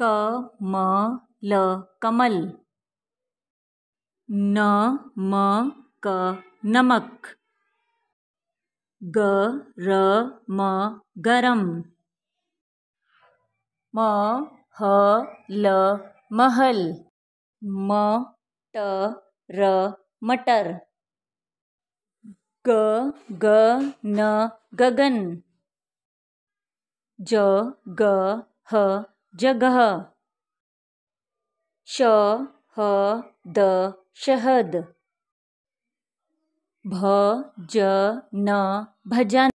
क म ल कमल न म क नमक ग र म गरम म ह ल महल म ट र मटर ग ग न गगन ज ग ह जगह श ह द शहद भ ज न भजन